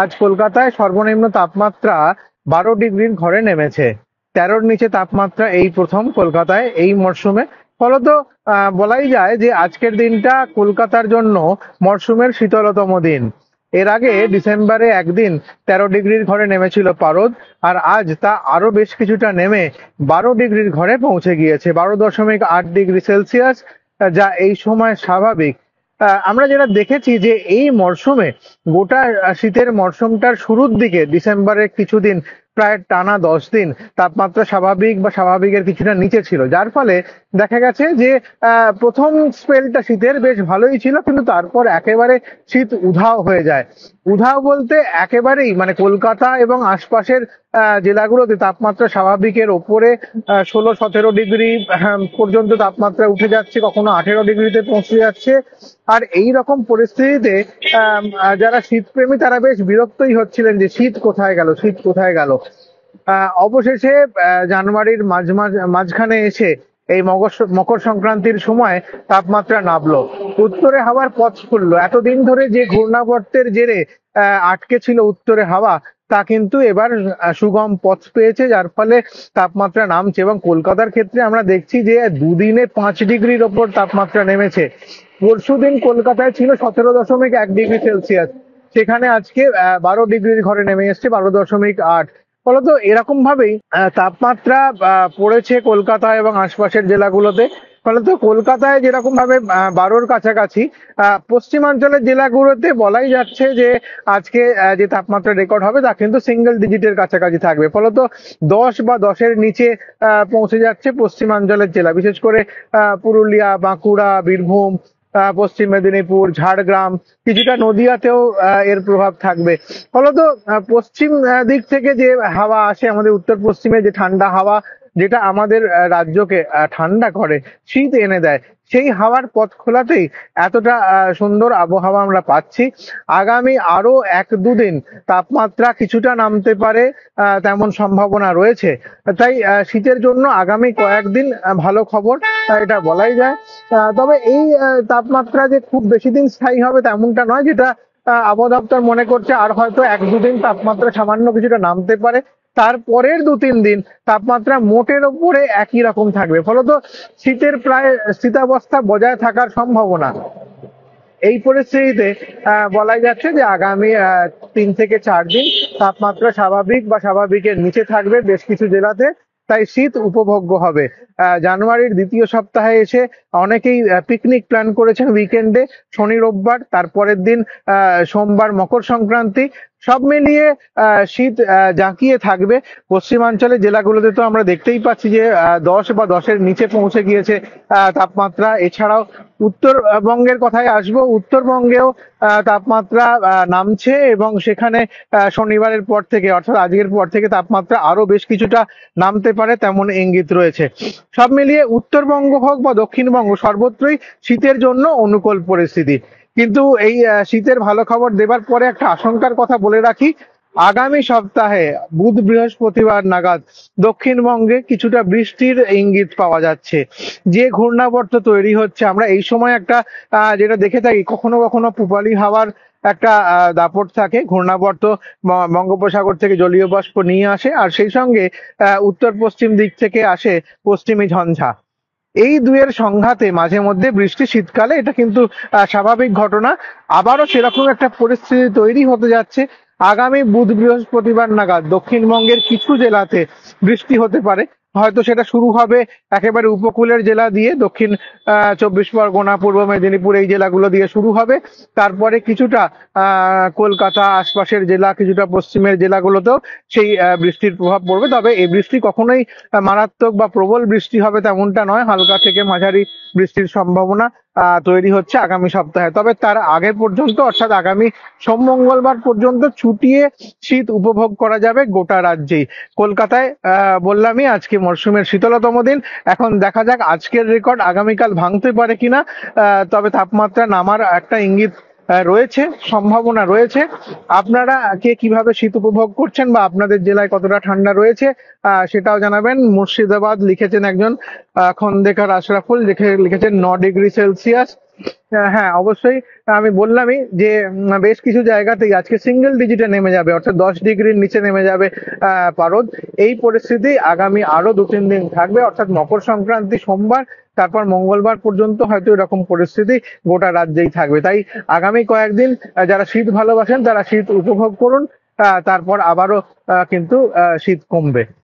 আজ কলকাতায় সর্বনিম্ন তাপমাত্রা বারো ডিগ্রির ঘরে নেমেছে তেরোর নিচে তাপমাত্রা এই প্রথম কলকাতায় এই মরশুমে ফলত বলাই যায় যে আজকের দিনটা কলকাতার জন্য মরশুমের শীতলতম দিন এর আগে ডিসেম্বরে একদিন তেরো ডিগ্রির ঘরে নেমেছিল পারদ আর আজ তা আরো বেশ কিছুটা নেমে বারো ডিগ্রির ঘরে পৌঁছে গিয়েছে বারো দশমিক আট ডিগ্রি সেলসিয়াস যা এই সময় স্বাভাবিক আমরা যেটা দেখেছি যে এই মরশুমে গোটা শীতের মরশুমটার শুরুর দিকে ডিসেম্বরের কিছুদিন প্রায় টানা দশ দিন তাপমাত্রা স্বাভাবিক বা স্বাভাবিকের কিছুটা নিচে ছিল যার ফলে দেখা গেছে যে প্রথম স্পেলটা শীতের বেশ ভালোই ছিল কিন্তু তারপর একেবারে শীত উধাও হয়ে যায় উধাও বলতে একেবারেই মানে কলকাতা এবং আশপাশের জেলাগুলোতে তাপমাত্রা স্বাভাবিকের ওপরে ষোলো সতেরো ডিগ্রি পর্যন্ত তাপমাত্রা উঠে যাচ্ছে কখনো আঠেরো ডিগ্রিতে পৌঁছে যাচ্ছে আর এই রকম পরিস্থিতিতে যারা শীতপ্রেমী তারা বেশ বিরক্তই হচ্ছিলেন যে শীত কোথায় গেল শীত কোথায় গেল অবশেষে জানুয়ারির মাঝ মাঝখানে এসে এই মকর সংক্রান্তির সময় তাপমাত্রা নামলো উত্তরে হাওয়ার পথ খুললো এতদিন ধরে যে ঘূর্ণাবর্তের জেরে আটকে ছিল উত্তরে হাওয়া তা কিন্তু এবার সুগম পথ পেয়েছে যার ফলে তাপমাত্রা নামছে এবং কলকাতার ক্ষেত্রে আমরা দেখছি যে দুদিনে পাঁচ ডিগ্রির ওপর তাপমাত্রা নেমেছে পরশু দিন কলকাতায় ছিল সতেরো দশমিক এক ডিগ্রি সেলসিয়াস সেখানে আজকে বারো ডিগ্রির ঘরে নেমে এসছে বারো দশমিক আট ফলত এরকম ভাবেই তাপমাত্রা পড়েছে কলকাতা এবং আশপাশের জেলাগুলোতে ফলত কলকাতায় যেরকম ভাবে বারোর কাছাকাছি পশ্চিমাঞ্চলের জেলাগুলোতে বলাই যাচ্ছে যে আজকে যে তাপমাত্রা রেকর্ড হবে তা কিন্তু সিঙ্গেল ডিজিটের কাছাকাছি থাকবে ফলত দশ বা দশের নিচে পৌঁছে যাচ্ছে পশ্চিমাঞ্চলের জেলা বিশেষ করে পুরুলিয়া বাঁকুড়া বীরভূম পশ্চিম মেদিনীপুর ঝাড়গ্রাম কিছুটা নদিয়াতেও এর প্রভাব থাকবে ফলত পশ্চিম দিক থেকে যে হাওয়া আসে আমাদের উত্তর পশ্চিমে যে ঠান্ডা হাওয়া যেটা আমাদের রাজ্যকে ঠান্ডা করে শীত এনে দেয় সেই হাওয়ার পথ খোলাতেই এতটা সুন্দর আবহাওয়া আমরা পাচ্ছি আগামী আরো এক দুদিন তাপমাত্রা কিছুটা নামতে পারে তেমন সম্ভাবনা রয়েছে তাই শীতের জন্য আগামী কয়েকদিন ভালো খবর এটা বলাই যায় তবে এই তাপমাত্রা যে খুব বেশি দিন স্থায়ী হবে তেমনটা নয় যেটা আবহাওয়া দপ্তর মনে করছে আর হয়তো এক দুদিন তাপমাত্রা সামান্য কিছুটা নামতে পারে তারপরের দু তিন দিন তাপমাত্রা মোটের ওপরে একই রকম থাকবে ফলত শীতের প্রায় শীতাবস্থা বজায় থাকার সম্ভাবনা এই পরিস্থিতিতে বলাই যাচ্ছে যে আগামী তিন থেকে চার দিন তাপমাত্রা স্বাভাবিক বা স্বাভাবিকের নিচে থাকবে বেশ কিছু জেলাতে তাই শীত উপভোগ্য হবে জানুয়ারির দ্বিতীয় সপ্তাহে এসে অনেকেই পিকনিক প্ল্যান করেছেন উইকেন্ডে শনি রোববার তারপরের দিন সোমবার মকর সংক্রান্তি সব মিলিয়ে শীত জাঁকিয়ে থাকবে পশ্চিমাঞ্চলের জেলাগুলোতে তো আমরা দেখতেই পাচ্ছি যে দশ বা দশের নিচে পৌঁছে গিয়েছে তাপমাত্রা এছাড়াও উত্তরবঙ্গের কথায় আসব উত্তরবঙ্গেও তাপমাত্রা নামছে এবং সেখানে শনিবারের পর থেকে অর্থাৎ আজকের পর থেকে তাপমাত্রা আরো বেশ কিছুটা নামতে পারে তেমন ইঙ্গিত রয়েছে সব মিলিয়ে উত্তরবঙ্গ হোক বা দক্ষিণবঙ্গ সর্বত্রই শীতের জন্য অনুকূল পরিস্থিতি কিন্তু এই শীতের ভালো খবর দেবার পরে একটা আশঙ্কার কথা বলে রাখি আগামী সপ্তাহে বুধ বৃহস্পতিবার নাগাদ দক্ষিণবঙ্গে কিছুটা বৃষ্টির ইঙ্গিত পাওয়া যাচ্ছে যে ঘূর্ণাবর্ত তৈরি হচ্ছে আমরা এই সময় একটা যেটা দেখে থাকি কখনো কখনো পুপালি হাওয়ার একটা দাপট থাকে ঘূর্ণাবর্ত বঙ্গোপসাগর থেকে জলীয় বাষ্প নিয়ে আসে আর সেই সঙ্গে উত্তর পশ্চিম দিক থেকে আসে পশ্চিমী ঝঞ্ঝা এই দুয়ের সংঘাতে মাঝে মধ্যে বৃষ্টি শীতকালে এটা কিন্তু স্বাভাবিক ঘটনা আবারও সেরকম একটা পরিস্থিতি তৈরি হতে যাচ্ছে আগামী বুধ বৃহস্পতিবার নাগাদ দক্ষিণবঙ্গের কিছু জেলাতে বৃষ্টি হতে পারে হয়তো সেটা শুরু হবে একেবারে উপকূলের জেলা দিয়ে দক্ষিণ চব্বিশ পরগনা পূর্ব মেদিনীপুর এই জেলাগুলো দিয়ে শুরু হবে তারপরে কিছুটা কলকাতা আশপাশের জেলা কিছুটা পশ্চিমের জেলাগুলোতেও সেই বৃষ্টির প্রভাব পড়বে তবে এই বৃষ্টি কখনোই মারাত্মক বা প্রবল বৃষ্টি হবে তেমনটা নয় হালকা থেকে মাঝারি বৃষ্টির সম্ভাবনা তৈরি হচ্ছে আগামী সপ্তাহে তবে তার আগে পর্যন্ত অর্থাৎ আগামী সোম মঙ্গলবার পর্যন্ত ছুটিয়ে শীত উপভোগ করা যাবে গোটা রাজ্যেই কলকাতায় বললামই আজকে মরশুমের শীতলতম দিন এখন দেখা যাক আজকের রেকর্ড আগামীকাল ভাঙতে পারে কিনা তবে তাপমাত্রা নামার একটা ইঙ্গিত রয়েছে সম্ভাবনা রয়েছে আপনারা কে কিভাবে শীত উপভোগ করছেন বা আপনাদের জেলায় কতটা ঠান্ডা রয়েছে সেটাও জানাবেন মুর্শিদাবাদ লিখেছেন একজন খন্দেকার আশরাফুল লিখে লিখেছেন ন ডিগ্রি সেলসিয়াস হ্যাঁ অবশ্যই আমি বললামই যে বেশ কিছু জায়গাতেই আজকে সিঙ্গেল ডিজিটে নেমে যাবে অর্থাৎ দশ ডিগ্রির নিচে নেমে যাবে পারদ এই পরিস্থিতি আগামী আরো দু তিন দিন থাকবে অর্থাৎ মকর সংক্রান্তি সোমবার তারপর মঙ্গলবার পর্যন্ত হয়তো এরকম পরিস্থিতি গোটা রাজ্যেই থাকবে তাই আগামী কয়েকদিন যারা শীত ভালোবাসেন তারা শীত উপভোগ করুন তারপর আবারও কিন্তু শীত কমবে